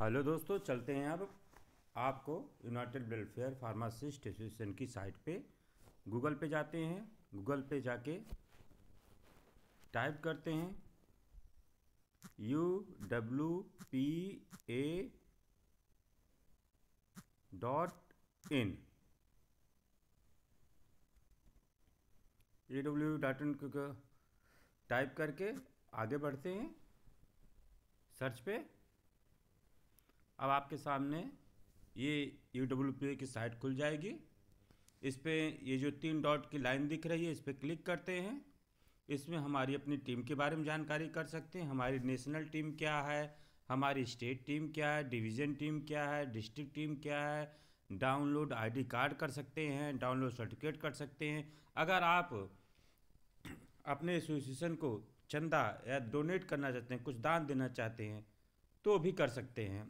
hello दोस्तों चलते हैं अब आपको यूनाइटेड वेलफेयर फार्मासिस्ट एसोसिएशन की साइट पे गूगल पे जाते हैं गूगल पे जाके टाइप करते हैं U W P A dot in A W dot in type करके आगे बढ़ते हैं सर्च पे अब आपके सामने ये यू डब्ल्यू पी की साइट खुल जाएगी इस पर ये जो तीन डॉट की लाइन दिख रही है इस पर क्लिक करते हैं इसमें हमारी अपनी टीम के बारे में जानकारी कर सकते हैं हमारी नेशनल टीम क्या है हमारी स्टेट टीम क्या है डिवीज़न टीम क्या है डिस्ट्रिक्ट टीम क्या है डाउनलोड आईडी कार्ड कर सकते हैं डाउनलोड सर्टिफिकेट कर सकते हैं अगर आप अपने एसोसिएशन को चंदा या डोनेट करना चाहते हैं कुछ दान देना चाहते हैं तो भी कर सकते हैं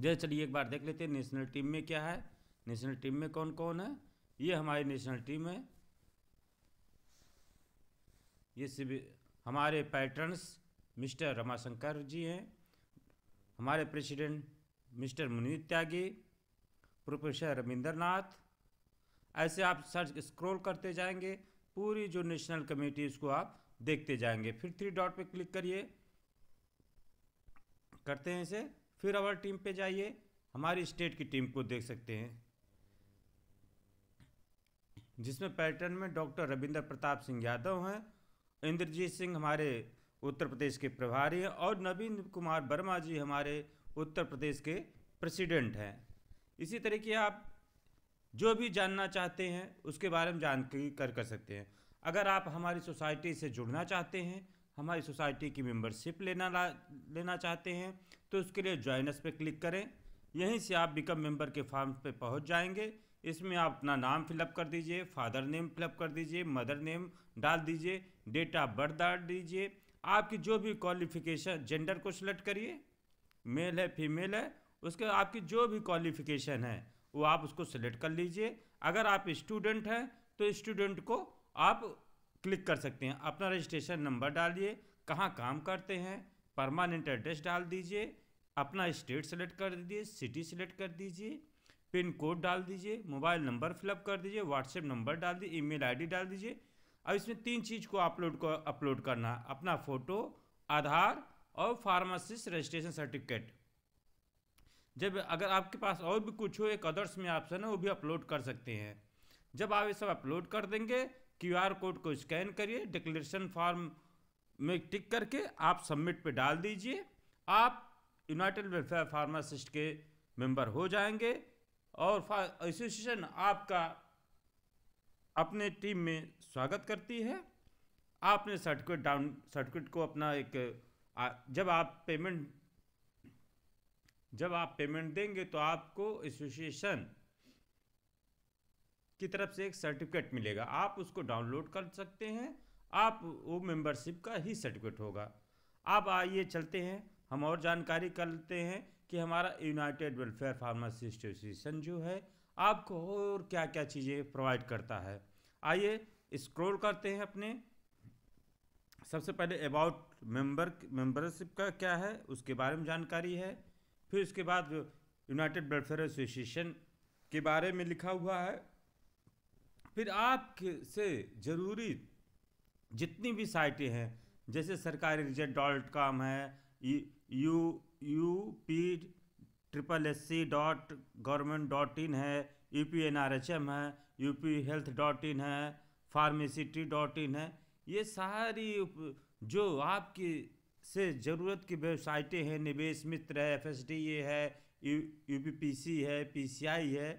जैसे चलिए एक बार देख लेते हैं नेशनल टीम में क्या है नेशनल टीम में कौन कौन है ये हमारी नेशनल टीम है ये हमारे पैटर्न्स मिस्टर रमाशंकर जी हैं हमारे president mister Munit Tyagi professor Ravindra Nath ऐसे आप सर्च स्क्रॉल करते जाएंगे पूरी जो नेशनल कमेटी उसको आप देखते जाएंगे फिर थ्री डॉट पे क्लिक करिए करते हैं इसे फिर अवर टीम पे जाइए हमारी स्टेट की टीम को देख सकते हैं जिसमें पैटर्न में डॉक्टर रविंद्र प्रताप सिंह यादव हैं इंद्रजीत सिंह हमारे उत्तर प्रदेश के प्रभारी हैं और नवीन कुमार वर्मा जी हमारे उत्तर प्रदेश के प्रेसिडेंट हैं इसी तरीके आप जो भी जानना चाहते हैं उसके बारे में जानकारी कर कर सकते हैं अगर आप हमारी सोसाइटी से जुड़ना चाहते हैं हमारी सोसाइटी की मेंबरशिप लेना लेना चाहते हैं तो उसके लिए ज्वाइनस पे क्लिक करें यहीं से आप बिकम मेंबर के फॉर्म पे पहुंच जाएंगे इसमें आप अपना नाम फिलअप कर दीजिए फादर नेम फिलअप कर दीजिए मदर नेम डाल दीजिए डेट ऑफ बर्थ डाल दीजिए आपकी जो भी क्वालिफिकेशन जेंडर को सिलेक्ट करिए मेल है फीमेल है उसके आपकी जो भी क्वालिफिकेशन है वो आप उसको सिलेक्ट कर लीजिए अगर आप स्टूडेंट हैं तो स्टूडेंट को आप क्लिक कर सकते हैं अपना रजिस्ट्रेशन नंबर डालिए कहाँ काम करते हैं परमानेंट एड्रेस डाल दीजिए अपना स्टेट सेलेक्ट कर दीजिए सिटी सेलेक्ट कर दीजिए पिन कोड डाल दीजिए मोबाइल नंबर फिलअप कर दीजिए व्हाट्सएप नंबर डाल दीजिए ईमेल आईडी डाल दीजिए अब इसमें तीन चीज़ को अपलोड को अपलोड करना अपना फ़ोटो आधार और फार्मासिस्ट रजिस्ट्रेशन सर्टिफिकेट जब अगर आपके पास और भी कुछ हो एक अदर्स में ऑप्शन है वो भी अपलोड कर सकते हैं जब आप ये सब अपलोड कर देंगे क्यूआर कोड को स्कैन करिए डिक्लेरेशन फॉर्म में टिक करके आप सबमिट पे डाल दीजिए आप यूनाइटेड वेलफेयर फार्मासिस्ट के मेंबर हो जाएंगे और एसोसिएशन आपका अपने टीम में स्वागत करती है आपने सर्टिफिकेट डाउन सर्टिफिकेट को अपना एक जब आप पेमेंट जब आप पेमेंट देंगे तो आपको एसोसिएशन की तरफ से एक सर्टिफिकेट मिलेगा आप उसको डाउनलोड कर सकते हैं आप वो मेंबरशिप का ही सर्टिफिकेट होगा आप आइए चलते हैं हम और जानकारी कर लेते हैं कि हमारा यूनाइटेड वेलफेयर फार्मासी एसोसिएशन जो है आपको और क्या क्या चीज़ें प्रोवाइड करता है आइए स्क्रॉल करते हैं अपने सबसे पहले अबाउट मेंबर मेंबरशिप का क्या है उसके बारे में जानकारी है फिर उसके बाद यूनाइटेड वेलफेयर एसोसिएशन के बारे में लिखा हुआ है फिर आप से ज़रूरी जितनी भी साइटें हैं जैसे सरकारी रिजल्ट डॉट कॉम है U U P triple S C dot government dot in है U P N R H M है U P health dot in है फार्मेसिटी डॉट इन है ये सारी जो आपकी से ज़रूरत की वेबसाइटें हैं निवेश मित्र है एफ एस डी ए है यू पी पी सी है पी सी आई है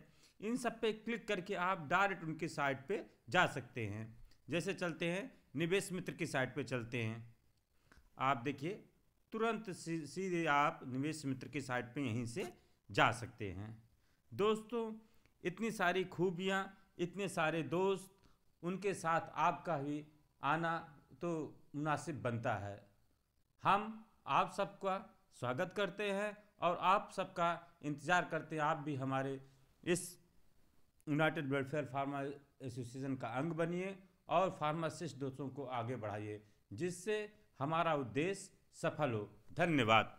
इन सब पे क्लिक करके आप डायरेक्ट उनके साइट पे जा सकते हैं जैसे चलते हैं निवेश मित्र की साइट पे चलते हैं आप देखिए तुरंत सीधे आप निवेश मित्र की साइट पे यहीं से जा सकते हैं दोस्तों इतनी सारी खूबियाँ इतने सारे दोस्त उनके साथ आपका भी आना तो मुनासिब बनता है हम आप सबका स्वागत करते हैं और आप सबका इंतज़ार करते हैं आप भी हमारे इस यूनाइटेड वेलफेयर फार्मा एसोसिएशन का अंग बनिए और फार्मासिस्ट दोस्तों को आगे बढ़ाइए जिससे हमारा उद्देश्य सफल हो धन्यवाद